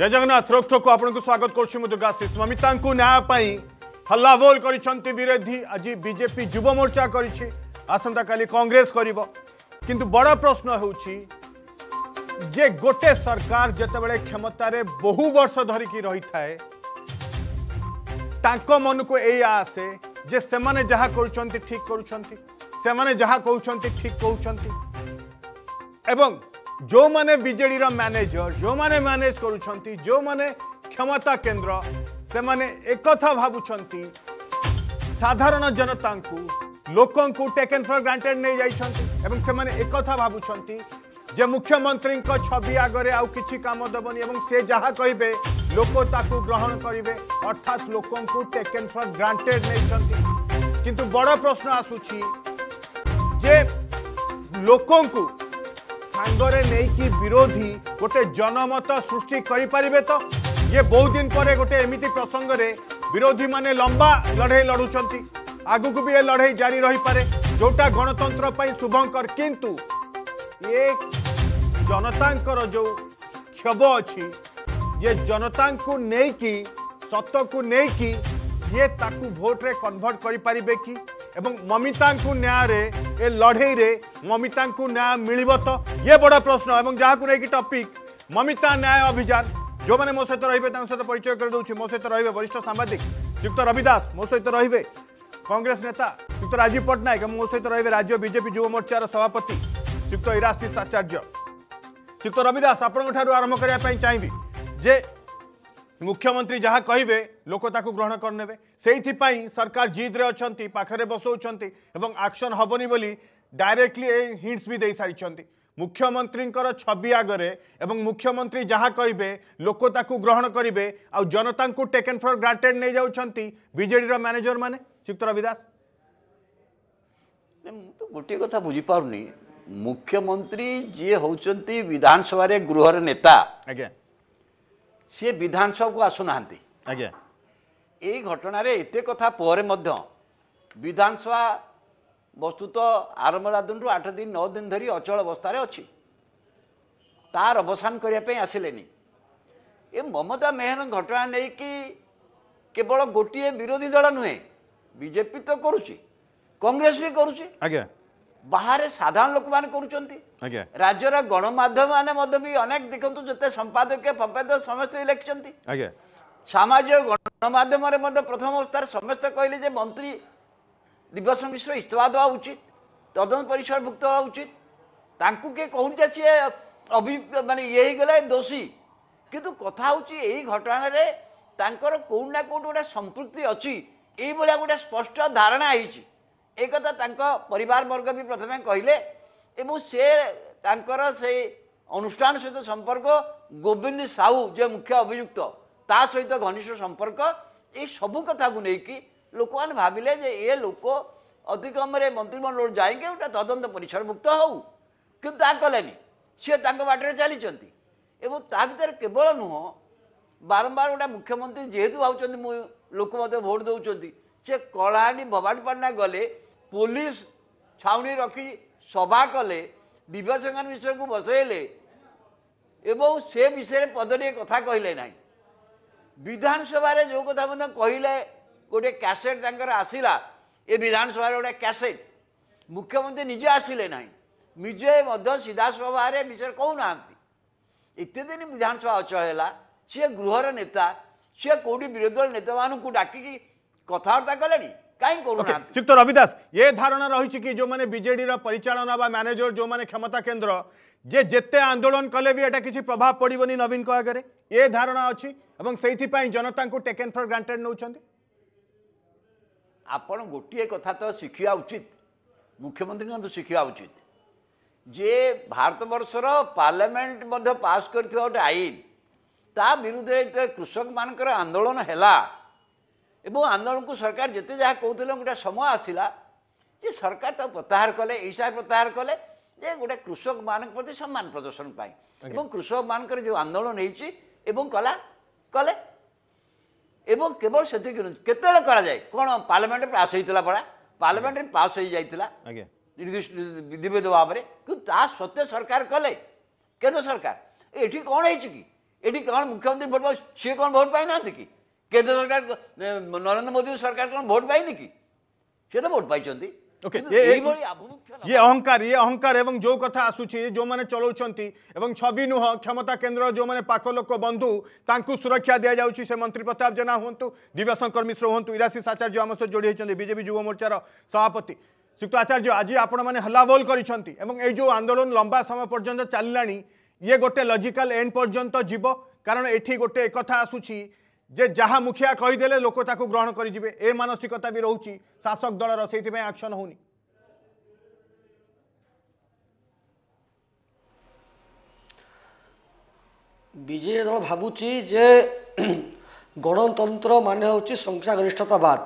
जय जगन्नाथ ठोक आपको स्वागत करुँ दुर्गाशीष ममिता न्याय हल्लाबोल आज बीजेपी युव मोर्चा कर कांग्रेस कर किंतु बड़ प्रश्न हो जे गोटे सरकार जितेबले क्षमत बहु वर्ष धरिकी रही थाए तांको मन को आसे जे से ठीक करूँ से ठीक कहते एवं ଯେଉଁମାନେ ବିଜେଡ଼ିର ମ୍ୟାନେଜର ଯେଉଁମାନେ ମ୍ୟାନେଜ କରୁଛନ୍ତି ଯେଉଁମାନେ କ୍ଷମତା କେନ୍ଦ୍ର ସେମାନେ ଏକଥା ଭାବୁଛନ୍ତି ସାଧାରଣ ଜନତାଙ୍କୁ ଲୋକଙ୍କୁ ଟେକେନ୍ ଫର୍ ଗ୍ରାଣ୍ଟେଡ୍ ନେଇଯାଇଛନ୍ତି ଏବଂ ସେମାନେ ଏକଥା ଭାବୁଛନ୍ତି ଯେ ମୁଖ୍ୟମନ୍ତ୍ରୀଙ୍କ ଛବି ଆଗରେ ଆଉ କିଛି କାମ ଦେବନି ଏବଂ ସେ ଯାହା କହିବେ ଲୋକ ତାକୁ ଗ୍ରହଣ କରିବେ ଅର୍ଥାତ୍ ଲୋକଙ୍କୁ ଟେକେନ୍ ଫର୍ ଗ୍ରାଣ୍ଟେଡ୍ ନେଇଛନ୍ତି କିନ୍ତୁ ବଡ଼ ପ୍ରଶ୍ନ ଆସୁଛି ଯେ ଲୋକଙ୍କୁ सांगे विरोधी गोटे जनमत सृष्टि करें तो ये बहुत दिन पर गोटे एमती प्रसंग में विरोधी मैंने लंबा लड़े लड़ुं को भी ये लड़े जारी रही पारे जोटा गणतंत्र शुभंकर किंतु ये जनता जो क्षोभ अच्छी ये जनता को नहीं कि सत को लेकिन ये ताकू भोट्रे कनभर्ट करें कि এবং মমিতাংকু ন্যায় রে এ লড়াই রে মমিতাংকু ন্যায় মিলিবত এ বড় প্রশ্ন এবং যাহা কো রে কি টপিক মমিতা ন্যায় অভিযান যো মানে মো সৈত রইবে তাংসত পরিচয় কর দুছি মো সৈত রইবে বরিষ্ঠ সাংবাদিক সুক্ত রবিদাস মো সৈত রইবে কংগ্রেস নেতা সুক্ত রাজীব পটনায়েক এবং মো সৈত রইবে রাজ্য বিজেপি যুব মোর্চাৰ সভাপতি সুক্ত ইরাসিষ আচার্য সুক্ত রবিদাস आपण ঘরু আরম্ভ করায় পই চাইবি যে মুখ্যমন্ত্রী যা কহবে লোক তাকে গ্রহণ করে নেবে সেইপাই সরকার জিদ্রে অনেক পাখে বসাউন এবং আকশন হবনি বলে ডাইরেক্টলি এই হিন্টস বি দিয়ে সারি মুখ্যমন্ত্রীঙ্কর ছবি আগরে এবং মুখ্যমন্ত্রী যা কহবে লোক তাকে গ্রহণ করবে আনতা টেকেন ফর গ্রান্টেড নিয়ে যাচ্ছেন বিজেডির ম্যানেজর মানে শ্রীযুক্ত রবি দাস গোটিয়ে কথা বুঝিপারুনি মুখ্যমন্ত্রী যিয়ে হচ্ছেন বিধানসভার গৃহর নেতা আজ্ঞা ସିଏ ବିଧାନସଭାକୁ ଆସୁନାହାନ୍ତି ଆଜ୍ଞା ଏଇ ଘଟଣାରେ ଏତେ କଥା ପରେ ମଧ୍ୟ ବିଧାନସଭା ବସ୍ତୁତଃ ଆରମ୍ଭ ଦିନରୁ ଆଠ ଦିନ ନଅ ଦିନ ଧରି ଅଚଳ ଅବସ୍ଥାରେ ଅଛି ତାର ଅବସାନ କରିବା ପାଇଁ ଆସିଲେନି ଏ ମମତା ମେହନ ଘଟଣା ନେଇକି କେବଳ ଗୋଟିଏ ବିରୋଧୀ ଦଳ ନୁହେଁ ବିଜେପି ତ କରୁଛି କଂଗ୍ରେସ ବି କରୁଛି ଆଜ୍ଞା ବାହାରେ ସାଧାରଣ ଲୋକମାନେ କରୁଛନ୍ତି ରାଜ୍ୟର ଗଣମାଧ୍ୟମ ମାନେ ମଧ୍ୟ ବି ଅନେକ ଦେଖନ୍ତୁ ଯେତେ ସମ୍ପାଦକୀୟ ସମ୍ପାଦକ ସମସ୍ତେ ଲେଖିଛନ୍ତି ସାମାଜିକ ଗଣମାଧ୍ୟମରେ ମଧ୍ୟ ପ୍ରଥମ ଅବସ୍ଥାରେ ସମସ୍ତେ କହିଲେ ଯେ ମନ୍ତ୍ରୀ ଦିବ୍ୟସ ମିଶ୍ର ଇସ୍ତଫା ଦେବା ଉଚିତ ତଦନ୍ତ ପରିସର ଭୁକ୍ତ ହେବା ଉଚିତ ତାଙ୍କୁ କିଏ କହୁନି ଯେ ସିଏ ଅଭିଯୁକ୍ତ ମାନେ ଇଏ ହେଇଗଲେ ଦୋଷୀ କିନ୍ତୁ କଥା ହେଉଛି ଏଇ ଘଟଣାରେ ତାଙ୍କର କେଉଁଠି ନା କେଉଁଠି ଗୋଟେ ସମ୍ପୃକ୍ତି ଅଛି ଏଇଭଳିଆ ଗୋଟେ ସ୍ପଷ୍ଟ ଧାରଣା ହେଇଛି ଏକଥା ତାଙ୍କ ପରିବାରବର୍ଗ ବି ପ୍ରଥମେ କହିଲେ ଏବଂ ସେ ତାଙ୍କର ସେଇ ଅନୁଷ୍ଠାନ ସହିତ ସମ୍ପର୍କ ଗୋବିନ୍ଦ ସାହୁ ଯିଏ ମୁଖ୍ୟ ଅଭିଯୁକ୍ତ ତା ସହିତ ଘନିଷ୍ଠ ସମ୍ପର୍କ ଏ ସବୁ କଥାକୁ ନେଇକି ଲୋକମାନେ ଭାବିଲେ ଯେ ଏ ଲୋକ ଅତିକମରେ ମନ୍ତ୍ରିମଣ୍ଡଳରୁ ଯାଇକି ଗୋଟେ ତଦନ୍ତ ପରିସରଭୁକ୍ତ ହେଉ କିନ୍ତୁ ତାହା କଲେନି ସିଏ ତାଙ୍କ ବାଟରେ ଚାଲିଛନ୍ତି ଏବଂ ତା ଭିତରେ କେବଳ ନୁହଁ ବାରମ୍ବାର ଗୋଟେ ମୁଖ୍ୟମନ୍ତ୍ରୀ ଯେହେତୁ ଭାବୁଛନ୍ତି ମୁଁ ଲୋକ ମୋତେ ଭୋଟ୍ ଦେଉଛନ୍ତି ସେ କଳାହାଣ୍ଡି ଭବାନୀପାଟଣା ଗଲେ ପୋଲିସ ଛାଉଣି ରଖି ସଭା କଲେ ଦିବ୍ୟସଂହାର ମିଶ୍ରଙ୍କୁ ବସେଇଲେ ଏବଂ ସେ ବିଷୟରେ ପଦଟିଏ କଥା କହିଲେ ନାହିଁ ବିଧାନସଭାରେ ଯେଉଁ କଥା ମଧ୍ୟ କହିଲେ ଗୋଟିଏ କ୍ୟାସେଟ୍ ତାଙ୍କର ଆସିଲା ଏ ବିଧାନସଭାରେ ଗୋଟେ କ୍ୟାସେଟ୍ ମୁଖ୍ୟମନ୍ତ୍ରୀ ନିଜେ ଆସିଲେ ନାହିଁ ନିଜେ ମଧ୍ୟ ସିଧାସଭାରେ ବିଷୟରେ କହୁନାହାନ୍ତି ଏତେ ଦିନ ବିଧାନସଭା ଅଚଳ ହେଲା ସିଏ ଗୃହର ନେତା ସିଏ କେଉଁଠି ବିରୋଧୀ ଦଳ ନେତାମାନଙ୍କୁ ଡାକିକି कथबार्ता कले कहीं रविदास ये धारणा रही कि जो मैंने विजेड परिचा मैनेजर जो मैंने क्षमता केन्द्र जे जिते आंदोलन कले भी यहाँ किसी प्रभाव पड़ोनी नवीन को आगे ये धारणा अच्छी से जनता को टेकन फर ग्रांटेड नौ आप गोटे कथा तो शिखा उचित मुख्यमंत्री तो शिखा उचित जे भारत बर्षर पार्लमेंट पास कर आईन ता विरुद्ध कृषक मानक आंदोलन है এবং আন্দোলনকে সরকার যেতে যা কৌলে গোটে সময় আসিলা যে সরকার তা প্রত্যাহার কলে এইসা প্রত্যাহার কলে যে গোটে কৃষক মান প্রতি সম্মান প্রদর্শন পাই এবং কৃষক মানকর যে আন্দোলন হয়েছি এবং কলা কলে এবং কেবল সেটিকি কেতবে করা যায় কোণ পার্লামেন্ট পাস হয়েছিল পড়া পার্লামেন্ট পাস হয়ে যাই নির্দিষ্ট ভাবে কিন্তু তা সত্ত্বে সরকার কলে কেন্দ্র সরকার এটি কোণ হয়েছে কি এটি কোণ মুখ্যমন্ত্রী ভোট পাবে সি কোণ ভোট পাই না কি কেন্দ্র সরকার নরেন্দ্র মোদী সরকার কোন ভোট পাইনি কি সে তো ভোট পাইছেন ইয়ে অহংকার ইয়ে অহংকার এবং যে কথা আসুচি যে চলাউছন্তি এবং ছবি নুহ ক্ষমতা কেন্দ্র যে পাখ লোক বন্ধু তাঁকু সুরক্ষা দিয়া যাচ্ছি সে মন্ত্রী প্রতাপ জেনা হুঁতু দিব্যশঙ্কর মিশ্র হুঁতু ইরাশিষ আচার্য আমার সহ যোড়ি হয়েছেন বিজেপি যুব মোর্চার সভাপতি শ্রীক্ত আচার্য আজ আপনার হল্লাবোল করেছেন এবং এই যে আন্দোলন লম্বা সময় পর্যন্ত চাললা ইয়ে গোটে লজিকাল এন্ড পর্যন্ত যাব কারণ এটি গোটে একথা আসুচি যে যাহা মুখিয়া কহিদেলে লোক তাকে গ্রহণ করে যাবে এ মানসিকতা বি রয়েছে শাসক দলর সেইপাই আকশন হোনি বিজেপি দল ভাবুছি যে গণতন্ত্র মানে হচ্ছে সংখ্যাগরিষ্ঠতা বাদ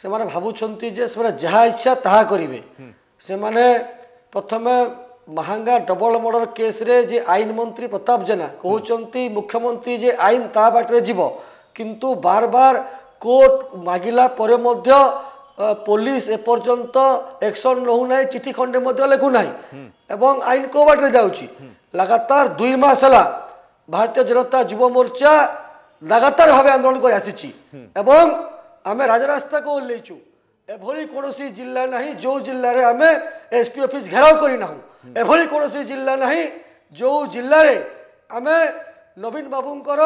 সে ভাবুচ্ছেন যে সে যা ইচ্ছা তাহা করবে সে প্রথমে ମହାଙ୍ଗା ଡବଲ ମର୍ଡର କେସ୍ରେ ଯେ ଆଇନ ମନ୍ତ୍ରୀ ପ୍ରତାପ ଜେନା କହୁଛନ୍ତି ମୁଖ୍ୟମନ୍ତ୍ରୀ ଯେ ଆଇନ ତା ବାଟରେ ଯିବ କିନ୍ତୁ ବାର ବାର କୋର୍ଟ ମାଗିଲା ପରେ ମଧ୍ୟ ପୋଲିସ ଏପର୍ଯ୍ୟନ୍ତ ଏକ୍ସନ ନେଉନାହିଁ ଚିଠି ଖଣ୍ଡେ ମଧ୍ୟ ଲେଖୁନାହିଁ ଏବଂ ଆଇନ କେଉଁ ବାଟରେ ଯାଉଛି ଲଗାତାର ଦୁଇ ମାସ ହେଲା ଭାରତୀୟ ଜନତା ଯୁବ ମୋର୍ଚ୍ଚା ଲାଗାତାର ଭାବେ ଆନ୍ଦୋଳନ କରି ଆସିଛି ଏବଂ ଆମେ ରାଜରାସ୍ତାକୁ ଓହ୍ଲେଇଛୁ ଏଭଳି କୌଣସି ଜିଲ୍ଲା ନାହିଁ ଯେଉଁ ଜିଲ୍ଲାରେ ଆମେ ଏସ୍ପି ଅଫିସ୍ ଘେରାଉ କରିନାହୁଁ ଏଭଳି କୌଣସି ଜିଲ୍ଲା ନାହିଁ ଯେଉଁ ଜିଲ୍ଲାରେ ଆମେ ନବୀନ ବାବୁଙ୍କର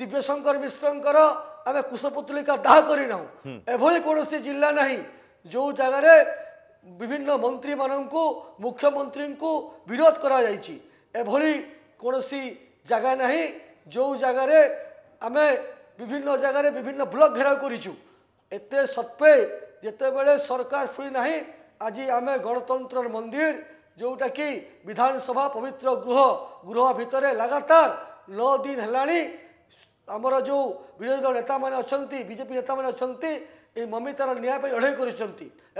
ଦିବ୍ୟଶଙ୍କର ମିଶ୍ରଙ୍କର ଆମେ କୁଶପୁତୁଳିକା ଦାହ କରିନାହୁଁ ଏଭଳି କୌଣସି ଜିଲ୍ଲା ନାହିଁ ଯେଉଁ ଜାଗାରେ ବିଭିନ୍ନ ମନ୍ତ୍ରୀମାନଙ୍କୁ ମୁଖ୍ୟମନ୍ତ୍ରୀଙ୍କୁ ବିରୋଧ କରାଯାଇଛି ଏଭଳି କୌଣସି ଜାଗା ନାହିଁ ଯେଉଁ ଜାଗାରେ ଆମେ ବିଭିନ୍ନ ଜାଗାରେ ବିଭିନ୍ନ ବ୍ଲକ ଘେରାଉ କରିଛୁ ଏତେ ସତ୍ତ୍ୱେ ଯେତେବେଳେ ସରକାର ଫ୍ରି ନାହିଁ ଆଜି ଆମେ ଗଣତନ୍ତ୍ରର ମନ୍ଦିର जोटा कि विधानसभा पवित्र गृह गृह भितर लगातार नौ दिन है आमर जो विरोधी दल नेता मैंने बीजेपी नेता मैंने अच्छा ममितार न्याय लड़े कर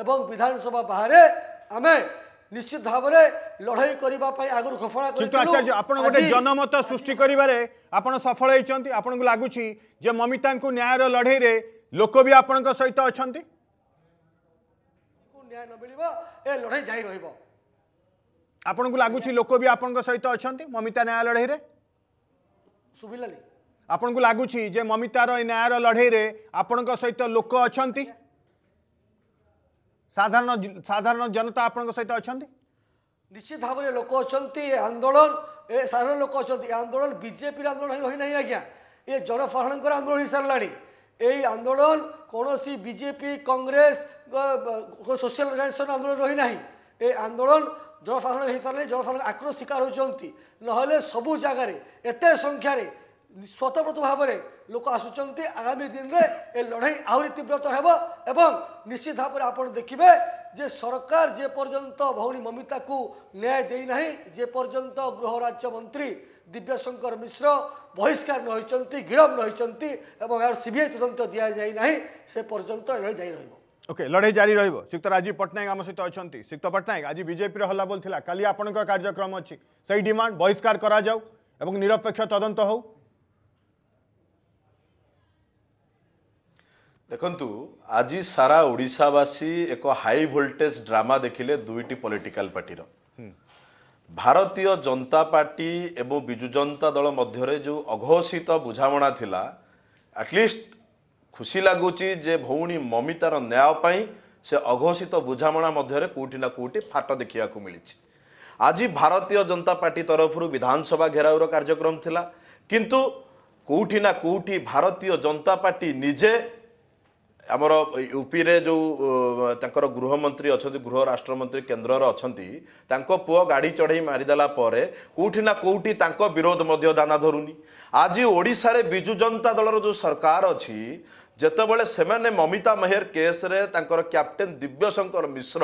विधानसभा बाहर आम ନିଶ୍ଚିତ ଭାବରେ ଲଢେଇ କରିବା ପାଇଁ ଆଗରୁ ଘୋଷଣା କିନ୍ତୁ ଆଚାର୍ଯ୍ୟ ଆପଣ ଗୋଟେ ଜନମତ ସୃଷ୍ଟି କରିବାରେ ଆପଣ ସଫଳ ହେଇଛନ୍ତି ଆପଣଙ୍କୁ ଲାଗୁଛି ଯେ ମମିତାଙ୍କୁ ନ୍ୟାୟର ଲଢେଇରେ ଲୋକ ବି ଆପଣଙ୍କ ସହିତ ଅଛନ୍ତି ନ୍ୟାୟ ନ ମିଳିବ ଏ ଲଢେଇ ଜାରି ରହିବ ଆପଣଙ୍କୁ ଲାଗୁଛି ଲୋକ ବି ଆପଣଙ୍କ ସହିତ ଅଛନ୍ତି ମମିତା ନ୍ୟାୟ ଲଢ଼େଇରେ ଶୁଭିଲାନି ଆପଣଙ୍କୁ ଲାଗୁଛି ଯେ ମମିତାର ଏ ନ୍ୟାୟର ଲଢ଼େଇରେ ଆପଣଙ୍କ ସହିତ ଲୋକ ଅଛନ୍ତି ସାଧାରଣ ସାଧାରଣ ଜନତା ଆପଣଙ୍କ ସହିତ ଅଛନ୍ତି ନିଶ୍ଚିତ ଭାବରେ ଲୋକ ଅଛନ୍ତି ଆନ୍ଦୋଳନ ଏ ସାଧାରଣ ଲୋକ ଅଛନ୍ତି ଏ ଆନ୍ଦୋଳନ ବିଜେପିର ଆନ୍ଦୋଳନ ରହିନାହିଁ ଆଜ୍ଞା ଏ ଜନସାଧାରଣଙ୍କର ଆନ୍ଦୋଳନ ହୋଇସାରିଲାଣି এই আন্দোলন কৌশি বিজেপি কংগ্রেস সোশিয়াল অর্গানাইজেসন আন্দোলন রহি না এই আন্দোলন ଜଳସାଧାରଣ ହେଇସାରିଲେ ଜଳସାଧାରଣ ଆକ୍ରୋଶ ଶିକାର ହେଉଛନ୍ତି ନହେଲେ ସବୁ ଜାଗାରେ ଏତେ ସଂଖ୍ୟାରେ ସ୍ୱତଃପ୍ରତ ଭାବରେ ଲୋକ ଆସୁଛନ୍ତି ଆଗାମୀ ଦିନରେ ଏ ଲଢ଼େଇ ଆହୁରି ତୀବ୍ରତର ହେବ ଏବଂ ନିଶ୍ଚିତ ଭାବରେ ଆପଣ ଦେଖିବେ ଯେ ସରକାର ଯେ ପର୍ଯ୍ୟନ୍ତ ଭଉଣୀ ମମିତାକୁ ନ୍ୟାୟ ଦେଇନାହିଁ ଯେ ପର୍ଯ୍ୟନ୍ତ ଗୃହ ରାଜ୍ୟମନ୍ତ୍ରୀ ଦିବ୍ୟଶଙ୍କର ମିଶ୍ର ବହିଷ୍କାର ନ ହୋଇଛନ୍ତି ଗିରଫ ନ ହୋଇଛନ୍ତି ଏବଂ ଏହାର ସିବିଆଇ ତଦନ୍ତ ଦିଆଯାଇ ନାହିଁ ସେ ପର୍ଯ୍ୟନ୍ତ ଏ ଲଢ଼େଇ ଜାରି ରହିବ ওকে লড়াই জারি রহব শ্রীক্ত রাজীব পট্টনাক আম সহ অনেক শ্রীক্ত পট্টনাক আজ বিজেপির হল্লাবোল লা কালি আপনার কার্যক্রম অছি সেই ডিমান্ড বহিষ্কার করা যাও এবং নিরপেক্ষ তদন্ত হোক দেখন্তু আজি সারা ওড়িশাবাসী এক হাই ভোল্টেজ ড্রামা দেখিলে দুইটি পলিটিক্যাল পার্টির ভারতীয় জনতা পার্টি এবং বিজু জনতা দল মধ্যে যে অঘোষিত বুঝামণা লা আটলিস্ট ଖୁସି ଲାଗୁଛି ଯେ ଭଉଣୀ ମମିତାର ନ୍ୟାୟ ପାଇଁ ସେ ଅଘୋଷିତ ବୁଝାମଣା ମଧ୍ୟରେ କେଉଁଠି ନା କେଉଁଠି ଫାଟ ଦେଖିବାକୁ ମିଳିଛି ଆଜି ଭାରତୀୟ ଜନତା ପାର୍ଟି ତରଫରୁ ବିଧାନସଭା ଘେରାଉର କାର୍ଯ୍ୟକ୍ରମ ଥିଲା କିନ୍ତୁ କେଉଁଠି ନା କେଉଁଠି ଭାରତୀୟ ଜନତା ପାର୍ଟି ନିଜେ ଆମର ୟୁପିରେ ଯେଉଁ ତାଙ୍କର ଗୃହମନ୍ତ୍ରୀ ଅଛନ୍ତି ଗୃହ ରାଷ୍ଟ୍ରମନ୍ତ୍ରୀ କେନ୍ଦ୍ରର ଅଛନ୍ତି ତାଙ୍କ ପୁଅ ଗାଡ଼ି ଚଢ଼େଇ ମାରିଦେଲା ପରେ କେଉଁଠି ନା କେଉଁଠି ତାଙ୍କ ବିରୋଧ ମଧ୍ୟ ଦାନା ଧରୁନି ଆଜି ଓଡ଼ିଶାରେ ବିଜୁ ଜନତା ଦଳର ଯେଉଁ ସରକାର ଅଛି ଯେତେବେଳେ ସେମାନେ ମମିତା ମେହେର କେସ୍ରେ ତାଙ୍କର କ୍ୟାପ୍ଟେନ୍ ଦିବ୍ୟଶଙ୍କର ମିଶ୍ର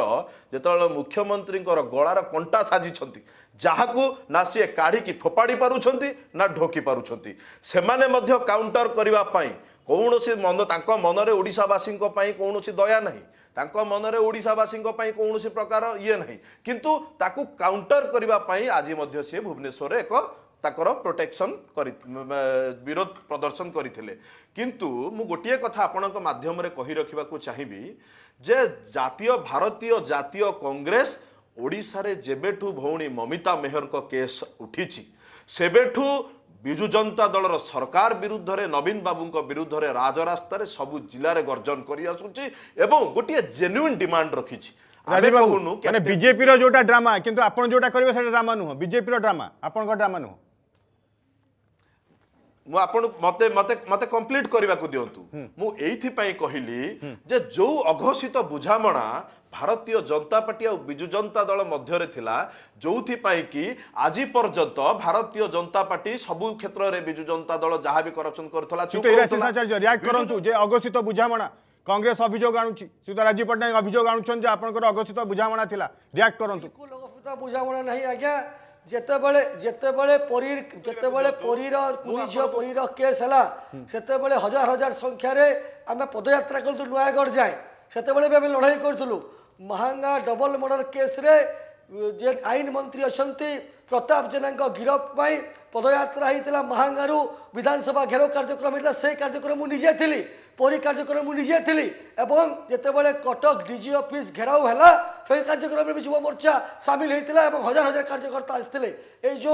ଯେତେବେଳେ ମୁଖ୍ୟମନ୍ତ୍ରୀଙ୍କର ଗଳାର କଣ୍ଟା ସାଜିଛନ୍ତି ଯାହାକୁ ନା ସିଏ କାଢ଼ିକି ଫୋପାଡ଼ି ପାରୁଛନ୍ତି ନା ଢୋକି ପାରୁଛନ୍ତି ସେମାନେ ମଧ୍ୟ କାଉଣ୍ଟର କରିବା ପାଇଁ କୌଣସି ମନ ତାଙ୍କ ମନରେ ଓଡ଼ିଶାବାସୀଙ୍କ ପାଇଁ କୌଣସି ଦୟା ନାହିଁ ତାଙ୍କ ମନରେ ଓଡ଼ିଶାବାସୀଙ୍କ ପାଇଁ କୌଣସି ପ୍ରକାର ଇଏ ନାହିଁ କିନ୍ତୁ ତାକୁ କାଉଣ୍ଟର କରିବା ପାଇଁ ଆଜି ମଧ୍ୟ ସିଏ ଭୁବନେଶ୍ୱରରେ ଏକ ତାଙ୍କର ପ୍ରୋଟେକ୍ସନ୍ କରି ବିରୋଧ ପ୍ରଦର୍ଶନ କରିଥିଲେ କିନ୍ତୁ ମୁଁ ଗୋଟିଏ କଥା ଆପଣଙ୍କ ମାଧ୍ୟମରେ କହି ରଖିବାକୁ ଚାହିଁବି ଯେ ଜାତୀୟ ଭାରତୀୟ ଜାତୀୟ କଂଗ୍ରେସ ଓଡ଼ିଶାରେ ଯେବେଠୁ ଭଉଣୀ ମମିତା ମେହରଙ୍କ କେସ୍ ଉଠିଛି ସେବେଠୁ ବିଜୁ ଜନତା ଦଳର ସରକାର ବିରୁଦ୍ଧରେ ନବୀନ ବାବୁଙ୍କ ବିରୁଦ୍ଧରେ ରାଜରାସ୍ତାରେ ସବୁ ଜିଲ୍ଲାରେ ଗର୍ଜନ କରିଆସୁଛି ଏବଂ ଗୋଟିଏ ଜେନ୍ୟୁନ୍ ଡିମାଣ୍ଡ ରଖିଛି ବିଜେପିର ଯୋଉଟା ଡ୍ରାମା କିନ୍ତୁ ଆପଣ ଯୋଉଟା କରିବେ ସେଟା ଡ୍ରାମା ନୁହଁ ବିଜେପିର ଡ୍ରାମା ଆପଣଙ୍କ ଡ୍ରାମା ନୁହଁ ମୁଁ ଆପଣ ମତେ ମତେ ମତେ କମ୍ପ୍ଲିଟ କରିବାକୁ ଦିଅନ୍ତୁ ମୁଁ ଏଇଥିପାଇଁ କହିଲି ଯେ ଯୋଉ ଅଘୋଷିତ ବୁଝାମଣା ଭାରତୀୟ ଜନତା ପାର୍ଟି ଆଉ ବିଜୁ ଜନତା ଦଳ ମଧ୍ୟରେ ଥିଲା ଯେଉଁଥିପାଇଁ କି ଆଜି ପର୍ଯ୍ୟନ୍ତ ଭାରତୀୟ ଜନତା ପାର୍ଟି ସବୁ କ୍ଷେତ୍ରରେ ବିଜୁ ଜନତା ଦଳ ଯାହା ବି କରପସନ କରୁଥିଲା କରନ୍ତୁ ଯେ ଅଘୋଷିତ ବୁଝାମଣା କଂଗ୍ରେସ ଅଭିଯୋଗ ଆଣୁଛି ସୀତାରାଜୀ ପଟ୍ଟନାୟକ ଅଭିଯୋଗ ଆଣୁଛନ୍ତି ଯେ ଆପଣଙ୍କର ଅଘୋଷିତ ବୁଝାମଣା ଥିଲା ରିଆକ୍ଟ କରନ୍ତୁ ବୁଝାମଣା ନାହିଁ ଆଜ୍ଞା ଯେତେବେଳେ ଯେତେବେଳେ ପୁରୀ ଯେତେବେଳେ ପୁରୀର ପୁରୀ ଝିଅ ପୁରୀର କେସ୍ ହେଲା ସେତେବେଳେ ହଜାର ହଜାର ସଂଖ୍ୟାରେ ଆମେ ପଦଯାତ୍ରା করু নয়াগড় যায় ସେତେବେଳେ ବି ଆମେ ଲଢ଼େଇ କରୁଥିଲୁ ମହାଙ୍ଗା ଡବଲ ମର୍ଡର କେସ୍ରେ ଯେ ଆଇନ ମନ୍ତ୍ରୀ ଅଛନ୍ତି ପ୍ରତାପ ଜେନାଙ୍କ ଗିରଫ ପାଇଁ ପଦଯାତ୍ରା ହେଇଥିଲା ମହାଙ୍ଗାରୁ ବିଧାନସଭା ଘେରାଉ କାର୍ଯ୍ୟକ୍ରମ ହେଇଥିଲା ସେ କାର୍ଯ୍ୟକ୍ରମ ମୁଁ ନିଜେ ଥିଲି পরী কার্যক্রম নিজে লি এবং যেতবে কটক ডিজি অফিস ঘেরাও হল সেই কার্যক্রমে যুব মোর্চা সামিল হয়েছিল এবং হাজার হাজার কার্যকর্তা আসলে এই যে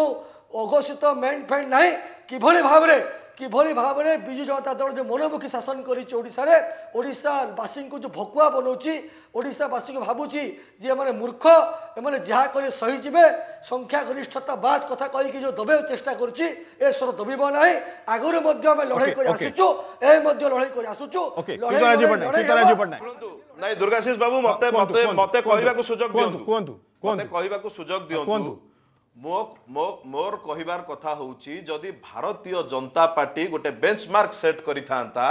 অঘোষিত মেন্ট ফেন্ট নাই কিভাবে ভাবে কিভাবে ভাবে বিজু জনতা দল যে মনোমুখী শাসন করেছে ওড়শার ওড়শাবাসী যে ভকুয়া বনাওছি ওড়শাবাসী ভাবুছি যে এমানে মূর্খ এমানে যা করে সহিযে সংখ্যাগরিষ্ঠতা বাদ কথা কী যে দবে চেষ্টা করছি এ স্বর দবিব না আগর মধ্যে আমি লড়াই করে আসুছু এ মধ্যে লড়াই করে আসুছু দুর্গাশিষ বাবু মতে মতে মতে কহিবাকু সুযোগ দিয়ন্তু কুহন্তু কুহন্তু কহিবাকু সুযোগ দিয়ন্তু ମୋ ମୋ ମୋର କହିବାର କଥା ହେଉଛି ଯଦି ଭାରତୀୟ ଜନତା ପାର୍ଟି ଗୋଟେ ବେଞ୍ଚମାର୍କ ସେଟ୍ କରିଥାନ୍ତା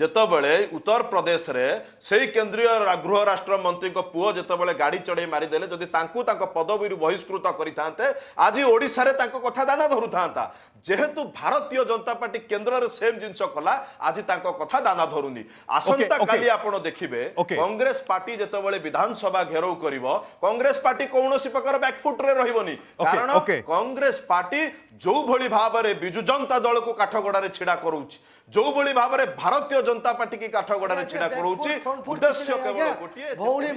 ଯେତେବେଳେ ଉତ୍ତରପ୍ରଦେଶରେ ସେହି କେନ୍ଦ୍ରୀୟ ଗୃହ ରାଷ୍ଟ୍ରମନ୍ତ୍ରୀଙ୍କ ପୁଅ ଯେତେବେଳେ ଗାଡ଼ି ଚଢ଼େଇ ମାରିଦେଲେ ଯଦି ତାଙ୍କୁ ତାଙ୍କ ପଦବୀରୁ ବହିଷ୍କୃତ କରିଥାନ୍ତେ ଆଜି ଓଡ଼ିଶାରେ ତାଙ୍କ କଥା ଦାନା ଧରୁଥାନ୍ତା ଯେହେତୁ ଭାରତୀୟ ଜନତା ପାର୍ଟି କେନ୍ଦ୍ରରେ ସେମ୍ ଜିନିଷ କଲା ଆଜି ତାଙ୍କ କଥା ଦାନା ଧରୁନି ଆସନ୍ତାକାଲି ଆପଣ ଦେଖିବେ କଂଗ୍ରେସ ପାର୍ଟି ଯେତେବେଳେ ବିଧାନସଭା ଘେରଉ କରିବ କଂଗ୍ରେସ ପାର୍ଟି କୌଣସି ପ୍ରକାର ବ୍ୟାକ୍ଫୁଟ୍ରେ ରହିବନି କାରଣ କଂଗ୍ରେସ ପାର୍ଟି ଯେଉଁଭଳି ଭାବରେ ବିଜୁ ଜନତା ଦଳକୁ କାଠଗଡ଼ାରେ ଛିଡ଼ା କରୁଛି ଯୋଉଭଳି ଭାବରେ ଭାରତୀୟ ଜନତା ପାର୍ଟିକି କାଠଗଡାରେ ଛିଡା କରାଉଛି ଉଦ୍ଦେଶ୍ୟ କେବଳ ଗୋଟିଏ ଭଉଣୀ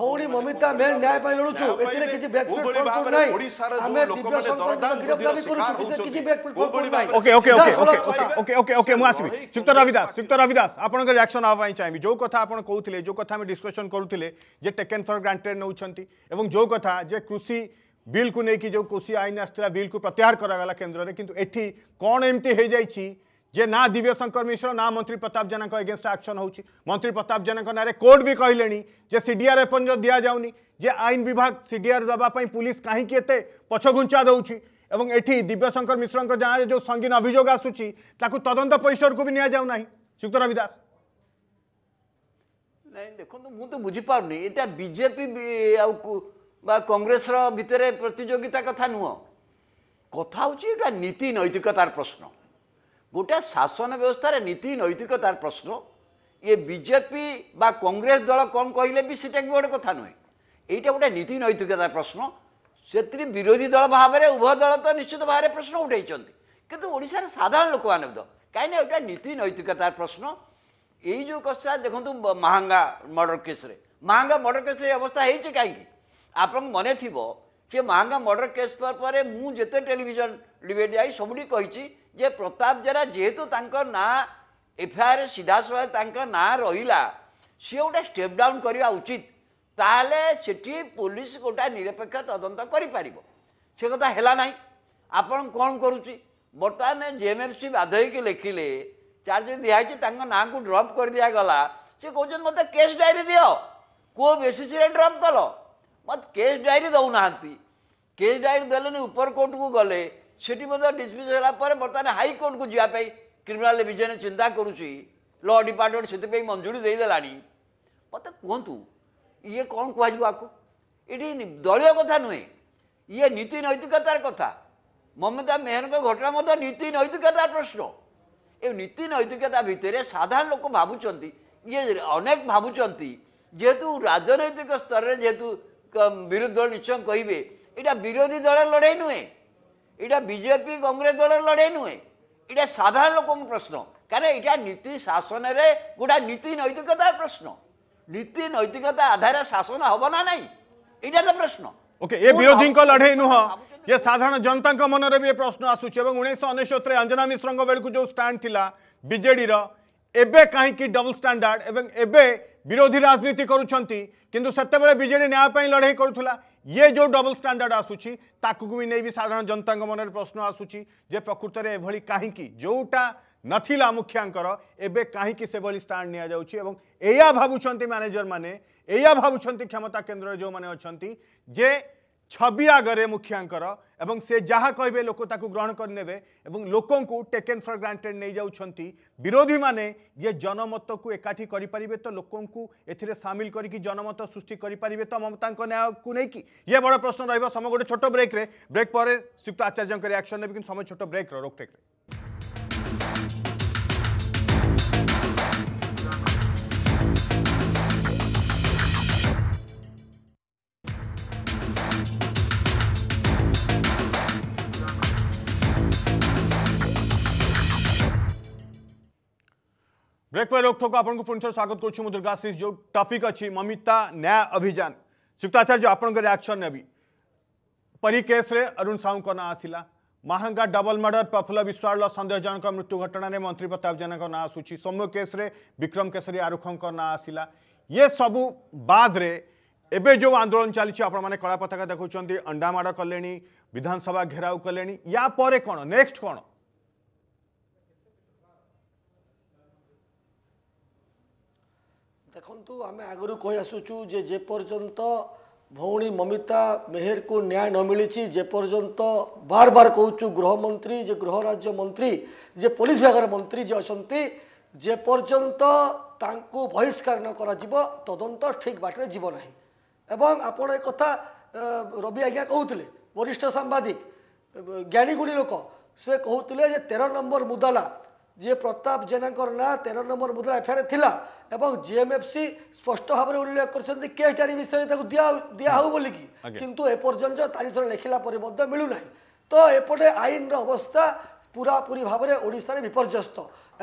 ଭଉଣୀ ମମିତା ମେନ୍ ନ୍ୟାୟ ପାଇଁ ଲଢୁଛୁ ଏଥିରେ କିଛି ବ୍ୟାକଫୁଟ୍ ନାହିଁ ଓଡ଼ିଶାର ଯୋଉ ଲୋକମାନେ ଦରଦାମ ଦାବି କରୁଛୁ ସେଥିରେ କିଛି ବ୍ୟାକଫୁଟ୍ ନାହିଁ okay okay okay okay okay okay okay ମୁଁ ଆସିବି ଯୁକ୍ତ ରବିଦାସ ଯୁକ୍ତ ରବିଦାସ ଆପଣଙ୍କ ରିଆକ୍ସନ୍ ହେବା ପାଇଁ ଚାହିଁବି ଯୋଉ କଥା ଆପଣ କହୁଥିଲେ ଯୋଉ କଥା ଆମେ ଡିସ୍କସନ୍ କରୁଥିଲେ ଯେ ଟେକେନ୍ ଫର୍ ଗ୍ରାଣ୍ଟେଡ୍ ନେଉଛନ୍ତି ଏବଂ ଯୋଉ କଥା ଯେ କୃଷି ବିଲ୍କୁ ନେଇକି ଯେଉଁ କୃଷି ଆଇନ ଆସିଥିଲା ବିଲ୍କୁ ପ୍ରତ୍ୟାହାର କରାଗଲା କେନ୍ଦ୍ରରେ କିନ୍ତୁ ଏଠି କ'ଣ ଏମିତି ହେଇଯାଇଛି ଯେ ନା ଦିବ୍ୟଶଙ୍କର ମିଶ୍ର ନା ମନ୍ତ୍ରୀ ପ୍ରତାପ ଜେନାଙ୍କ ଏଗେନଷ୍ଟ ଆକ୍ସନ୍ ହେଉଛି ମନ୍ତ୍ରୀ ପ୍ରତାପ ଜେନାଙ୍କ ନାଁରେ କୋର୍ଟ ବି କହିଲେଣି ଯେ ସିଡିଆର୍ ଏପର୍ଯ୍ୟନ୍ତ ଦିଆଯାଉନି ଯେ ଆଇନ ବିଭାଗ ସିଡିଆର୍ ଦେବା ପାଇଁ ପୁଲିସ କାହିଁକି ଏତେ ପଛଘୁଞ୍ଚା ଦେଉଛି ଏବଂ ଏଠି ଦିବ୍ୟଶଙ୍କର ମିଶ୍ରଙ୍କ ଯାହା ଯେଉଁ ସଙ୍ଗୀନ ଅଭିଯୋଗ ଆସୁଛି ତାକୁ ତଦନ୍ତ ପରିସରକୁ ବି ନିଆଯାଉନାହିଁ ଯୁକ୍ତ ରବି ଦାସ ନାଇଁ ଦେଖନ୍ତୁ ମୁଁ ତ ବୁଝିପାରୁନି ଏଇଟା ବିଜେପି ଆଉ ବା କଂଗ୍ରେସର ଭିତରେ ପ୍ରତିଯୋଗିତା କଥା ନୁହଁ କଥା ହେଉଛି ଏଇଟା ନୀତି ନୈତିକତାର ପ୍ରଶ୍ନ গোটা শাসন ব্যবস্থার নীতি নৈতিকতার প্রশ্ন ইয়ে বিজেপি বা কংগ্রেস দল কম কহিলে বি সেটা বি গোটে কথা নুহে এইটা গোটে নীতি নৈতিকতার প্রশ্ন ସେଥିରେ ବିରୋଧୀ ଦଳ ଭାବରେ ଉଭୟ ଦଳ ତ ନିଶ୍ଚିତ ଭାବରେ ପ୍ରଶ୍ନ ଉଠାଇଛନ୍ତି କିନ୍ତୁ ଓଡ଼ିଶାର ସାଧାରଣ ଲୋକମାନେ ତ କାହିଁକିନା ଏଇଟା ନୀତି ନୈତିକତାର ପ୍ରଶ୍ନ ଏଇ ଯେଉଁ କଷ୍ଟଟା ଦେଖନ୍ତୁ ମାହାଙ୍ଗା ମର୍ଡ଼ର କେସ୍ରେ ମାହାଙ୍ଗା ମର୍ଡ଼ର କେସ୍ରେ ଅବସ୍ଥା ହେଇଛି କାହିଁକି ଆପଣଙ୍କୁ ମନେ ଥିବ ସେ ମାହାଙ୍ଗା ମର୍ଡ଼ର କେସ୍ ପରେ ମୁଁ ଯେତେ ଟେଲିଭିଜନ ଡିବେଟ୍ ଯାଇ ସବୁଠି କହିଛି ଯେ ପ୍ରତାପ ଜେରା ଯେହେତୁ ତାଙ୍କ ନାଁ ଏଫ୍ଆଇଆର୍ ସିଧାସଳଖ ତାଙ୍କ ନାଁ ରହିଲା ସିଏ ଗୋଟେ ଷ୍ଟେପ୍ ଡାଉନ୍ କରିବା ଉଚିତ ତାହେଲେ ସେଠି ପୋଲିସ ଗୋଟାଏ ନିରପେକ୍ଷ ତଦନ୍ତ କରିପାରିବ ସେ କଥା ହେଲା ନାହିଁ ଆପଣ କ'ଣ କରୁଛି ବର୍ତ୍ତମାନ ଜେଏମ୍ଏଫ୍ସି ବାଧ୍ୟ ହେଇକି ଲେଖିଲେ ଚାର୍ଜ ଦିଆହେଇଛି ତାଙ୍କ ନାଁକୁ ଡ୍ରପ୍ କରିଦିଆଗଲା ସେ କହୁଛନ୍ତି ମୋତେ କେସ୍ ଡାଏରୀ ଦିଅ କେଉଁ ବେସିସ୍ରେ ଡ୍ରପ୍ କଲ ମୋତେ କେସ୍ ଡାଏରୀ ଦେଉନାହାନ୍ତି କେସ୍ ଡାଏରୀ ଦେଲେନି ଉପରକୋର୍ଟକୁ ଗଲେ ସେଠି ମଧ୍ୟ ଡିସମିସ୍ ହେଲା ପରେ ବର୍ତ୍ତମାନ ହାଇକୋର୍ଟକୁ ଯିବା ପାଇଁ କ୍ରିମିନାଲ୍ ଡିଭିଜନ୍ ଚିନ୍ତା କରୁଛି ଲ ଡିପାର୍ଟମେଣ୍ଟ ସେଥିପାଇଁ ମଞ୍ଜୁରୀ ଦେଇଦେଲାଣି ମୋତେ କୁହନ୍ତୁ ଇଏ କ'ଣ କୁହାଯିବ ଆକୁ ଏଠି ଦଳୀୟ କଥା ନୁହେଁ ଇଏ ନୀତି ନୈତିକତାର କଥା ମମତା ମେହରଙ୍କ ଘଟଣା ମଧ୍ୟ ନୀତି ନୈତିକତା ପ୍ରଶ୍ନ ଏ ନୀତି ନୈତିକତା ଭିତରେ ସାଧାରଣ ଲୋକ ଭାବୁଛନ୍ତି ଇଏ ଅନେକ ଭାବୁଛନ୍ତି ଯେହେତୁ ରାଜନୈତିକ ସ୍ତରରେ ଯେହେତୁ ବିରୋଧୀ ଦଳ ନିଶ୍ଚୟ କହିବେ ଏଇଟା ବିରୋଧୀ ଦଳ ଲଢ଼େଇ ନୁହେଁ এটা বিজেপি কংগ্রেস দলের লড়াই নুহে এটা সাধারণ লোক প্রশ্ন কারণ এটা নীতি শাসনের গোটা নীতি নৈতিকতার প্রশ্ন নীতি নৈতিকতা আধারে শাসন হব না নাই এটা তো প্রশ্ন ওকে এ বিরোধী লড়াই নুহ ये সাধারণ জনতা মনে भी প্রশ্ন आसूँ এবং উনিশশো अनेशतर অঞ্জনা মিশ্র বেড়ে যে স্টাণ্ড লা বিজেডি এবে कहीं ডবল স্টাণ্ডার্ড এবং এবে বিরোধী রাজনীতি করছেন কিন্তু সেতবে বিজেডি ন্যায় লড়াই করুলা ये जो डबल स्टाडार्ड आसूची भी नहीं साधारण जनता मन में प्रश्न आसूची जे प्रकृत में एभली कहीं जोटा नथिला मुखियांकर एबे कहीं से स्टाण निया भावुं मैनेजर मैंने या भावुं क्षमता केन्द्र जो मैंने अच्छा जे ছবি আগরে মুখিয়াঙ্কর এবং সে যাহা কহবে লোক তাকে গ্রহণ করে নেবে এবং লোককে টেকেন ফর গ্রান্টেড নিয়ে যাচ্ছেন বিরোধী মানে যে জনমতকে একাঠি করে পারে তো লোককে এতে সামিল করি জনমত সৃষ্টি করে পারে তো মমতা ন্যায়কু নেই ইয়ে বড় প্রশ্ন রহব সময় গোটে ছোট ব্রেক্রে ব্রেক পরে শ্রীযুক্ত আচার্য রিয়াকশন নেবে কিন্তু সময় ছোট ব্রেক্র রোকটেক্রে ब्रेक पर रोकथोक आपको पुणि स्वागत करुर्गाशीष जो टफिक अच्छी ममिता न्याय अभियान सुक्ताचार्य आपक्शन नेबी परी केस रे अरुण साहू का ना आसा महांगा डबल मर्डर प्रफुल्ल विश्वाल जनक मृत्यु घटन मंत्री प्रताप जेना ना आसूरी सौम्य केस रे विक्रम केशरी आरुखों ना आसला ये सबू बाद जो आंदोलन चली कला पता देखुं अंडा माड़ कले विधानसभा घेराव कले या कौन नेक्स्ट कौन ଦେଖନ୍ତୁ ଆମେ ଆଗରୁ କହିଆସୁଛୁ ଯେ ଯେପର୍ଯ୍ୟନ୍ତ ଭଉଣୀ ମମିତା ମେହେରକୁ ନ୍ୟାୟ ନ ମିଳିଛି ଯେପର୍ଯ୍ୟନ୍ତ ବାର ବାର କହୁଛୁ ଗୃହମନ୍ତ୍ରୀ ଯେ ଗୃହ ରାଜ୍ୟ ମନ୍ତ୍ରୀ ଯେ ପୋଲିସ ବିଭାଗର ମନ୍ତ୍ରୀ ଯେ ଅଛନ୍ତି ଯେପର୍ଯ୍ୟନ୍ତ ତାଙ୍କୁ ବହିଷ୍କାର ନ କରାଯିବ ତଦନ୍ତ ଠିକ୍ ବାଟରେ ଯିବ ନାହିଁ ଏବଂ ଆପଣ ଏ କଥା ରବି ଆଜ୍ଞା କହୁଥିଲେ ବରିଷ୍ଠ ସାମ୍ବାଦିକ ଜ୍ଞାନୀଗୁଣୀ ଲୋକ ସେ କହୁଥିଲେ ଯେ ତେର ନମ୍ବର ମୁଦାଲା ଯିଏ ପ୍ରତାପ ଜେନାଙ୍କର ନାଁ ତେର ନମ୍ବର ମୁଦ୍ରା ଏଫଆଇଆର୍ ଥିଲା ଏବଂ ଜିଏମ୍ଏଫ୍ସି ସ୍ପଷ୍ଟ ଭାବରେ ଉଲ୍ଲେଖ କରିଛନ୍ତି କେସ୍ ଡାଏରୀ ବିଷୟରେ ତାକୁ ଦିଆ ଦିଆହେଉ ବୋଲିକି କିନ୍ତୁ ଏପର୍ଯ୍ୟନ୍ତ ତାରିଖରେ ଲେଖିଲା ପରେ ମଧ୍ୟ ମିଳୁନାହିଁ ତ ଏପଟେ ଆଇନର ଅବସ୍ଥା ପୁରାପୁରି ଭାବରେ ଓଡ଼ିଶାରେ ବିପର୍ଯ୍ୟସ୍ତ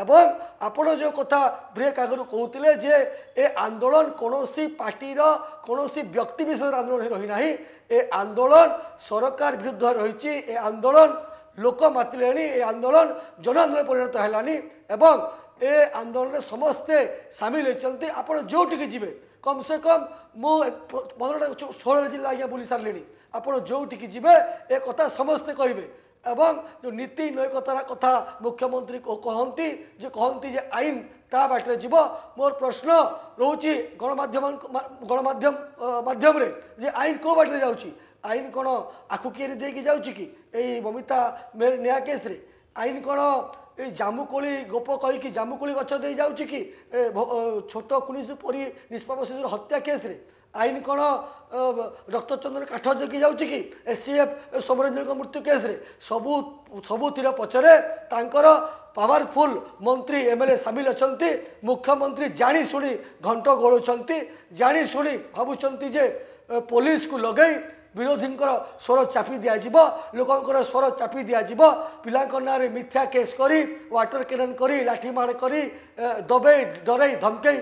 ଏବଂ ଆପଣ ଯେଉଁ କଥା ବ୍ରେକ୍ ଆଗରୁ କହୁଥିଲେ ଯେ ଏ ଆନ୍ଦୋଳନ କୌଣସି ପାର୍ଟିର କୌଣସି ବ୍ୟକ୍ତି ବିଶେଷର ଆନ୍ଦୋଳନ ହୋଇ ରହିନାହିଁ ଏ ଆନ୍ଦୋଳନ ସରକାର ବିରୁଦ୍ଧ ରହିଛି ଏ ଆନ୍ଦୋଳନ ଲୋକ ମାତିଲେଣି ଏ ଆନ୍ଦୋଳନ ଜନ ଆନ୍ଦୋଳନ ପରିଣତ ହେଲାନି ଏବଂ ଏ ଆନ୍ଦୋଳନରେ ସମସ୍ତେ ସାମିଲ ହୋଇଛନ୍ତି ଆପଣ ଯେଉଁଠିକି ଯିବେ କମ୍ ସେ କମ୍ ମୁଁ ପନ୍ଦରଟା ଷୋହଳ ଜିଲ୍ଲା ଆଜ୍ଞା ବୁଲି ସାରିଲିଣି ଆପଣ ଯେଉଁଠିକି ଯିବେ ଏ କଥା ସମସ୍ତେ କହିବେ ଏବଂ ଯେଉଁ ନୀତି ନୈକତାର କଥା ମୁଖ୍ୟମନ୍ତ୍ରୀ କହନ୍ତି ଯେ କହନ୍ତି ଯେ ଆଇନ ତା ବାଟରେ ଯିବ ମୋର ପ୍ରଶ୍ନ ରହୁଛି ଗଣମାଧ୍ୟମ ଗଣମାଧ୍ୟମ ମାଧ୍ୟମରେ ଯେ ଆଇନ କେଉଁ ବାଟରେ ଯାଉଛି ଆଇନ କ'ଣ ଆଖୁ କିଆରି ଦେଇକି ଯାଉଛି କି ଏଇ ମମିତା ନ୍ୟାୟ କେସ୍ରେ ଆଇନ କ'ଣ ଏଇ ଜାମୁକୋଳି ଗୋପ କହିକି ଜାମୁକୋଳି ଗଛ ଦେଇଯାଉଛି କି ଛୋଟ କୁଣିଶ ପରି ନିଷ୍ପାପ ଶିଶୁର ହତ୍ୟା କେସ୍ରେ ଆଇନ କ'ଣ ରକ୍ତଚନ୍ଦନ କାଠ ଯୋଗି ଯାଉଛି କି ଏସ୍ସିଏଫ୍ ସୌମରେନ୍ଦ୍ରଙ୍କ ମୃତ୍ୟୁ କେସ୍ରେ ସବୁ ସବୁଥିର ପଛରେ ତାଙ୍କର ପାୱାରଫୁଲ୍ ମନ୍ତ୍ରୀ ଏମ୍ଏଲ୍ଏ ସାମିଲ ଅଛନ୍ତି ମୁଖ୍ୟମନ୍ତ୍ରୀ ଜାଣି ଶୁଣି ଘଣ୍ଟ ଗୋଳୁଛନ୍ତି ଜାଣି ଶୁଣି ଭାବୁଛନ୍ତି ଯେ ପୋଲିସକୁ ଲଗାଇ ବିରୋଧୀଙ୍କର ସ୍ୱର ଚାପି ଦିଆଯିବ ଲୋକଙ୍କର ସ୍ୱର ଚାପି ଦିଆଯିବ ପିଲାଙ୍କ ନାଁରେ ମିଥ୍ୟା କେସ୍ କରି ୱାଟର କ୍ୟାନନ୍ କରି ଲାଠିମାଡ଼ କରି ଦବେଇ ଡରେଇ ଧମକେଇ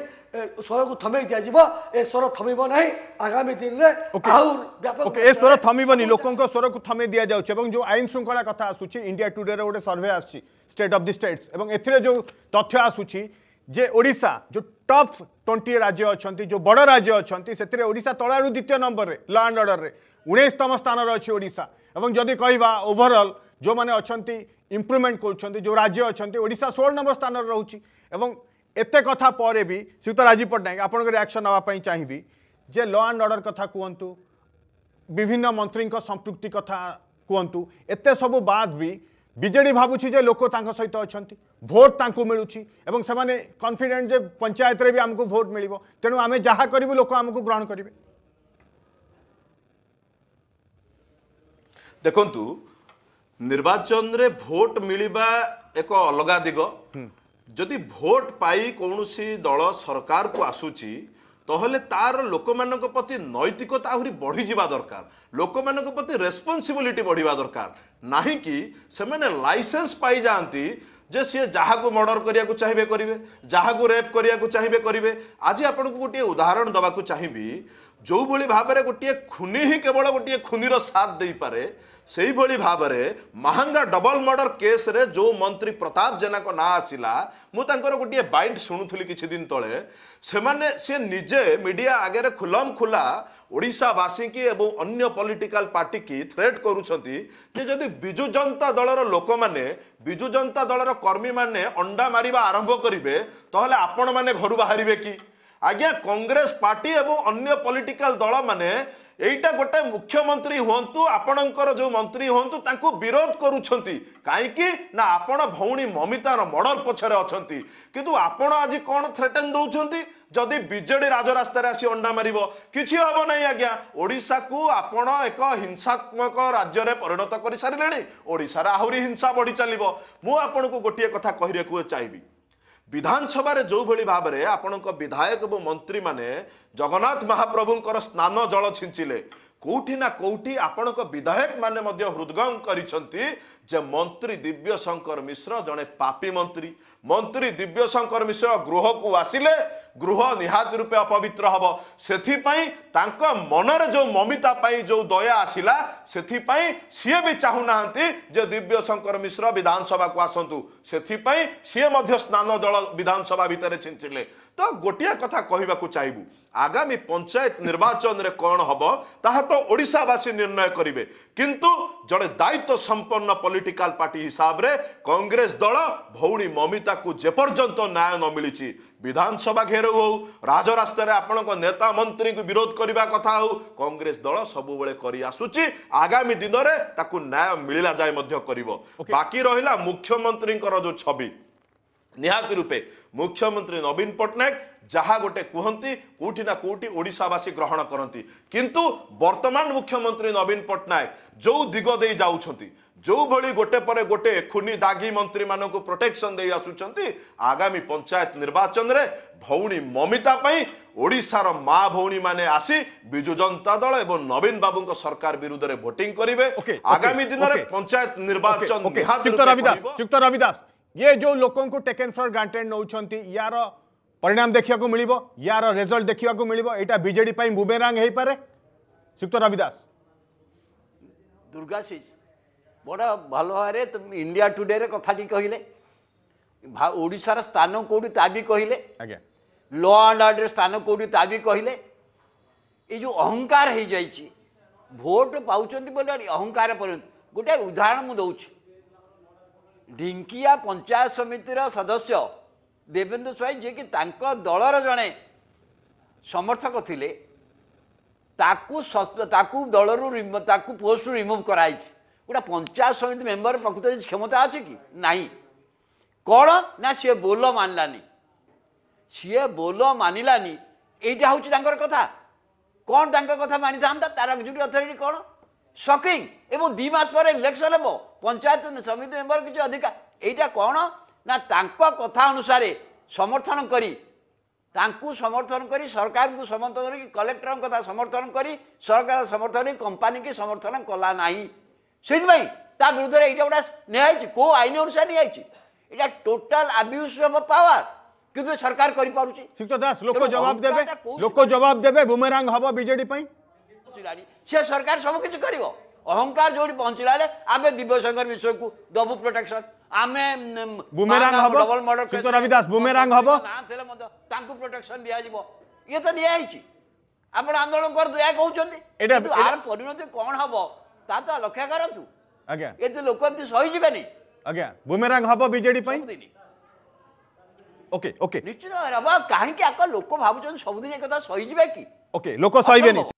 ସ୍ୱରକୁ ଥମେଇ ଦିଆଯିବ ଏ ସ୍ୱର ଥମିବ ନାହିଁ ଆଗାମୀ ଦିନରେ ଆଉ ବ୍ୟାପକ ଏ ସ୍ୱର ଥମିବନି ଲୋକଙ୍କ ସ୍ୱରକୁ ଥମେଇ ଦିଆଯାଉଛି ଏବଂ ଯେଉଁ ଆଇନ ଶୃଙ୍ଖଳା କଥା ଆସୁଛି ଇଣ୍ଡିଆ ଟୁଡେର ଗୋଟେ ସର୍ଭେ ଆସୁଛି ଷ୍ଟେଟ୍ ଅଫ୍ ଦି ଷ୍ଟେଟ୍ସ ଏବଂ ଏଥିରେ ଯେଉଁ ତଥ୍ୟ ଆସୁଛି ଯେ ଓଡ଼ିଶା ଯେଉଁ ଟପ୍ ଟ୍ୱେଣ୍ଟି ରାଜ୍ୟ ଅଛନ୍ତି ଯେଉଁ ବଡ଼ ରାଜ୍ୟ ଅଛନ୍ତି ସେଥିରେ ଓଡ଼ିଶା ତଳାରୁ ଦ୍ୱିତୀୟ ନମ୍ବରରେ ଲ ଆଣ୍ଡ ଅର୍ଡ଼ରରେ ଉଣେଇଶତମ ସ୍ଥାନରେ ଅଛି ଓଡ଼ିଶା ଏବଂ ଯଦି କହିବା ଓଭରଅଲ୍ ଯେଉଁମାନେ ଅଛନ୍ତି ଇମ୍ପ୍ରୁଭମେଣ୍ଟ କରୁଛନ୍ତି ଯେଉଁ ରାଜ୍ୟ ଅଛନ୍ତି ଓଡ଼ିଶା ଷୋହଳ ନମ୍ବର ସ୍ଥାନରେ ରହୁଛି ଏବଂ ଏତେ କଥା ପରେ ବି ଶ୍ରୀଯୁକ୍ତ ରାଜୀବ ପଟ୍ଟନାୟକ ଆପଣଙ୍କ ରିଆକ୍ସନ୍ ନେବା ପାଇଁ ଚାହିଁବି ଯେ ଲ ଆଣ୍ଡ ଅର୍ଡ଼ର କଥା କୁହନ୍ତୁ ବିଭିନ୍ନ ମନ୍ତ୍ରୀଙ୍କ ସମ୍ପୃକ୍ତି କଥା କୁହନ୍ତୁ ଏତେ ସବୁ ବାଦ୍ ବି ବିଜେଡ଼ି ଭାବୁଛି ଯେ ଲୋକ ତାଙ୍କ ସହିତ ଅଛନ୍ତି ଭୋଟ ତାଙ୍କୁ ମିଳୁଛି ଏବଂ ସେମାନେ କନଫିଡେଣ୍ଟ ଯେ ପଞ୍ଚାୟତରେ ବି ଆମକୁ ଭୋଟ ମିଳିବ ତେଣୁ ଆମେ ଯାହା କରିବୁ ଲୋକ ଆମକୁ ଗ୍ରହଣ କରିବେ ଦେଖନ୍ତୁ ନିର୍ବାଚନରେ ଭୋଟ ମିଳିବା ଏକ ଅଲଗା ଦିଗ ଯଦି ଭୋଟ ପାଇ କୌଣସି ଦଳ ସରକାରକୁ ଆସୁଛି ତାହେଲେ ତାର ଲୋକମାନଙ୍କ ପ୍ରତି ନୈତିକତା ଆହୁରି ବଢ଼ିଯିବା ଦରକାର ଲୋକମାନଙ୍କ ପ୍ରତି ରେସ୍ପନ୍ସିବିଲିଟି ବଢ଼ିବା ଦରକାର ନାହିଁ କି ସେମାନେ ଲାଇସେନ୍ସ ପାଇଯାଆନ୍ତି ଯେ ସିଏ ଯାହାକୁ ମର୍ଡ଼ର କରିବାକୁ ଚାହିଁବେ କରିବେ ଯାହାକୁ ରେପ୍ କରିବାକୁ ଚାହିଁବେ କରିବେ ଆଜି ଆପଣଙ୍କୁ ଗୋଟିଏ ଉଦାହରଣ ଦେବାକୁ ଚାହିଁବି ଯେଉଁଭଳି ଭାବରେ ଗୋଟିଏ ଖୁନି ହିଁ କେବଳ ଗୋଟିଏ ଖୁନିର ସାଥ ଦେଇପାରେ ସେହିଭଳି ଭାବରେ ମାହାଙ୍ଗା ଡବଲ ମର୍ଡର କେସ୍ରେ ଯେଉଁ ମନ୍ତ୍ରୀ ପ୍ରତାପ ଜେନାଙ୍କ ନାଁ ଆସିଲା ମୁଁ ତାଙ୍କର ଗୋଟିଏ ବାଇଟ୍ ଶୁଣୁଥିଲି କିଛି ଦିନ ତଳେ ସେମାନେ ସିଏ ନିଜେ ମିଡ଼ିଆ ଆଗରେ ଖୁଲମ ଖୁଲା ଓଡ଼ିଶାବାସୀକି ଏବଂ ଅନ୍ୟ ପଲିଟିକାଲ ପାର୍ଟିକି ଥ୍ରେଟ୍ କରୁଛନ୍ତି ଯେ ଯଦି ବିଜୁ ଜନତା ଦଳର ଲୋକମାନେ ବିଜୁ ଜନତା ଦଳର କର୍ମୀମାନେ ଅଣ୍ଡା ମାରିବା ଆରମ୍ଭ କରିବେ ତାହେଲେ ଆପଣମାନେ ଘରୁ ବାହାରିବେ କି ଆଜ୍ଞା କଂଗ୍ରେସ ପାର୍ଟି ଏବଂ ଅନ୍ୟ ପଲିଟିକାଲ ଦଳମାନେ ଏଇଟା ଗୋଟେ ମୁଖ୍ୟମନ୍ତ୍ରୀ ହୁଅନ୍ତୁ ଆପଣଙ୍କର ଯେଉଁ ମନ୍ତ୍ରୀ ହୁଅନ୍ତୁ ତାଙ୍କୁ ବିରୋଧ କରୁଛନ୍ତି କାହିଁକି ନା ଆପଣ ଭଉଣୀ ମମିତାର ମର୍ଡର ପଛରେ ଅଛନ୍ତି କିନ୍ତୁ ଆପଣ ଆଜି କ'ଣ ଥ୍ରେଟେନ୍ ଦେଉଛନ୍ତି ଯଦି ବିଜେଡି ରାଜରାସ୍ତାରେ ଆସି ଅଣ୍ଡା ମାରିବ କିଛି ହେବ ନାହିଁ ଆଜ୍ଞା ଓଡ଼ିଶାକୁ ଆପଣ ଏକ ହିଂସାତ୍ମକ ରାଜ୍ୟରେ ପରିଣତ କରିସାରିଲେଣି ଓଡ଼ିଶାରେ ଆହୁରି ହିଂସା ବଢ଼ି ଚାଲିବ ମୁଁ ଆପଣଙ୍କୁ ଗୋଟିଏ କଥା କହିବାକୁ ଚାହିଁବି ବିଧାନସଭାରେ ଯେଉଁଭଳି ଭାବରେ ଆପଣଙ୍କ ବିଧାୟକ ଏବଂ ମନ୍ତ୍ରୀମାନେ ଜଗନ୍ନାଥ ମହାପ୍ରଭୁଙ୍କର ସ୍ନାନ ଜଳ ଛିଞ୍ଚିଲେ କେଉଁଠି ନା କେଉଁଠି ଆପଣଙ୍କ ବିଧାୟକମାନେ ମଧ୍ୟ ହୃଦଗମ କରିଛନ୍ତି ଯେ ମନ୍ତ୍ରୀ ଦିବ୍ୟଶଙ୍କର ମିଶ୍ର ଜଣେ ପାପୀ ମନ୍ତ୍ରୀ ମନ୍ତ୍ରୀ ଦିବ୍ୟଶଙ୍କର ମିଶ୍ର ଗୃହକୁ ଆସିଲେ ଗୃହ ନିହାତି ରୂପେ ଅପବିତ୍ର ହେବ ସେଥିପାଇଁ ତାଙ୍କ ମନରେ ଯେଉଁ ମମିତା ପାଇଁ ଯେଉଁ ଦୟା ଆସିଲା ସେଥିପାଇଁ ସିଏ ବି ଚାହୁଁନାହାନ୍ତି ଯେ ଦିବ୍ୟଶଙ୍କର ମିଶ୍ର ବିଧାନସଭାକୁ ଆସନ୍ତୁ ସେଥିପାଇଁ ସିଏ ମଧ୍ୟ ସ୍ନାନ ଦଳ ବିଧାନସଭା ଭିତରେ ଛିଞ୍ଚିଲେ ତ ଗୋଟିଏ କଥା କହିବାକୁ ଚାହିଁବୁ ଆଗାମୀ ପଞ୍ଚାୟତ ନିର୍ବାଚନରେ କ'ଣ ହେବ ତାହା ତ ଓଡ଼ିଶାବାସୀ ନିର୍ଣ୍ଣୟ କରିବେ କିନ୍ତୁ ଜଣେ ଦାୟିତ୍ୱ ସମ୍ପନ୍ନ ପଲିଟିକାଲ ପାର୍ଟି ହିସାବରେ କଂଗ୍ରେସ ଦଳ ଭଉଣୀ ମମିତାକୁ ଯେପର୍ଯ୍ୟନ୍ତ ନ୍ୟାୟ ନ ମିଳିଛି ବିଧାନସଭା ଘେରଉ ହଉ ରାଜରାସ୍ତାରେ ଆପଣଙ୍କ ନେତା ମନ୍ତ୍ରୀଙ୍କୁ ବିରୋଧ କରିବା କଥା ହଉ କଂଗ୍ରେସ ଦଳ ସବୁବେଳେ କରି ଆସୁଛି ଆଗାମୀ ଦିନରେ ତାକୁ ନ୍ୟାୟ ମିଳିଲା ଯାଏ ମଧ୍ୟ କରିବ ବାକି ରହିଲା ମୁଖ୍ୟମନ୍ତ୍ରୀଙ୍କର ଯେଉଁ ଛବି ନିହାତି ରୂପେ ମୁଖ୍ୟମନ୍ତ୍ରୀ ନବୀନ ପଟ୍ଟନାୟକ ଯାହା ଗୋଟେ କୁହନ୍ତି କେଉଁଠି ନା କେଉଁଠି ଓଡ଼ିଶାବାସୀ ଗ୍ରହଣ କରନ୍ତି କିନ୍ତୁ ବର୍ତ୍ତମାନ ମୁଖ୍ୟମନ୍ତ୍ରୀ ନବୀନ ପଟ୍ଟନାୟକ ଯେଉଁ ଦିଗ ଦେଇ ଯାଉଛନ୍ତି ଯେଉଁଭଳି ଗୋଟେ ପରେ ଗୋଟେ ଖୁନି ଦାଗି ମନ୍ତ୍ରୀମାନଙ୍କୁ ପ୍ରୋଟେକ୍ସନ୍ ଦେଇ ଆସୁଛନ୍ତି ଆଗାମୀ ପଞ୍ଚାୟତ ନିର୍ବାଚନରେ ଭଉଣୀ ମମିତା ପାଇଁ ଓଡ଼ିଶାର ମା ଭଉଣୀମାନେ ଆସି ବିଜୁ ଜନତା ଦଳ ଏବଂ ନବୀନ ବାବୁଙ୍କ ସରକାର ବିରୁଦ୍ଧରେ ଭୋଟିଂ କରିବେ ଆଗାମୀ ଦିନରେ ପଞ୍ଚାୟତ ନିର୍ବାଚନ ରବିଦାସ ये जो लोकों को टेकन फर ग्रांटेड नौ यार परिणाम देखा मिल यार रेजल्ट देखा मिल यहाँ विजेड बुबेरांग पारे रविदास दुर्गाशीष बड़ा भल भाव तुम इंडिया टुडे रे कहले ଓଡ଼ିଶାର ସ୍ଥାନ କେଉଁଠି ତା ବି କହିଲେ ଲ ଆଣ୍ଡ ଅର୍ଡ଼ର ସ୍ଥାନ କେଉଁଠି ତା ବି अहंकार ଏଇ ଯେଉଁ ଅହଙ୍କାର ହେଇଯାଇଛି ଭୋଟ ପାଉଛନ୍ତି ବୋଲି ଅହଙ୍କାର ପରିଣତ ଗୋଟିଏ ଢିଙ୍କିଆ ପଞ୍ଚାୟତ ସମିତିର ସଦସ୍ୟ ଦେବେନ୍ଦ୍ର ସ୍ୱାଇଁ ଯିଏକି ତାଙ୍କ ଦଳର ଜଣେ ସମର୍ଥକ ଥିଲେ ତାକୁ ତାକୁ ଦଳରୁ ତାକୁ ପୋଷ୍ଟରୁ ରିମୁଭ୍ କରାହେଇଛି ଗୋଟେ ପଞ୍ଚାୟତ ସମିତି ମେମ୍ବର ପ୍ରକୃତରେ କ୍ଷମତା ଅଛି କି ନାହିଁ କ'ଣ ନା ସିଏ ବୋଲ ମାନିଲାନି ସିଏ ବୋଲ ମାନିଲାନି ଏଇଟା ହେଉଛି ତାଙ୍କର କଥା କ'ଣ ତାଙ୍କ କଥା ମାନିଥାନ୍ତା ତାର ଯୋଉଠି ଅଥରିଟି କ'ଣ ସକିଂ ଏବଂ ଦୁଇ ମାସ ପରେ ଇଲେକ୍ସନ୍ ହେବ ପଞ୍ଚାୟତ ସମିତି ମେମ୍ବର କିଛି ଅଧିକାର ଏଇଟା କ'ଣ ନା ତାଙ୍କ କଥା ଅନୁସାରେ ସମର୍ଥନ କରି ତାଙ୍କୁ ସମର୍ଥନ କରି ସରକାରଙ୍କୁ ସମର୍ଥନ କରିକି କଲେକ୍ଟରଙ୍କ କଥା ସମର୍ଥନ କରି ସରକାର ସମର୍ଥନ କରି କମ୍ପାନୀକୁ ସମର୍ଥନ କଲା ନାହିଁ ସେଇଥିପାଇଁ ତା ବିରୁଦ୍ଧରେ ଏଇଟା ଗୋଟେ ନିଆହେଇଛି କେଉଁ ଆଇନ ଅନୁସାରେ ନିଆହେଇଛି ଏଇଟା ଟୋଟାଲ୍ ଆବ୍ୟୁସ୍ ଅଫ୍ ପାୱାର କିନ୍ତୁ ସରକାର କରିପାରୁଛି ଶ୍ରୀକ୍ତ ଦାସ ଲୋକ ଜବାବ ଦେବେ ଲୋକ ଜବାବ ପାଇଁ ପହଞ୍ଚିଲାଣି ସେ ସରକାର ସବୁକିଛି କରିବ ଅହଙ୍କାର ଯୋଉଠି ପହଞ୍ଚିଲା ବେଳେ ଆମେ ଦିବ୍ୟଶଙ୍କର ବିଷୟକୁ ଦବୁ ପ୍ରୋଟେକ୍ସନ ଆମେ ଡବଲ ମର୍ଡର ହବ ଥିଲେ ମଧ୍ୟ ତାଙ୍କୁ ପ୍ରୋଟେକ୍ସନ ଦିଆଯିବ ଇଏ ତ ଦିଆହେଇଛି ଆପଣ ଆନ୍ଦୋଳନ କରନ୍ତୁ ଏହା କହୁଛନ୍ତି କିନ୍ତୁ ଆର ପରିଣତି କ'ଣ ହବ ତା ତ ଲକ୍ଷ୍ୟ କରନ୍ତୁ ଆଜ୍ଞା ଏତେ ଲୋକ ଏମିତି ସହିଯିବେନି ଆଜ୍ଞା ବୁମେରାଙ୍ଗ ହବ ବିଜେଡି ପାଇଁ ଓକେ ଓକେ ନିଶ୍ଚିତ ହବ କାହିଁକି ଆଗ ଲୋକ ଭାବୁଛନ୍ତି ସବୁଦିନ ଏକଥା ସହିଯିବେ କି ଓକେ ଲୋକ ସହିବେନି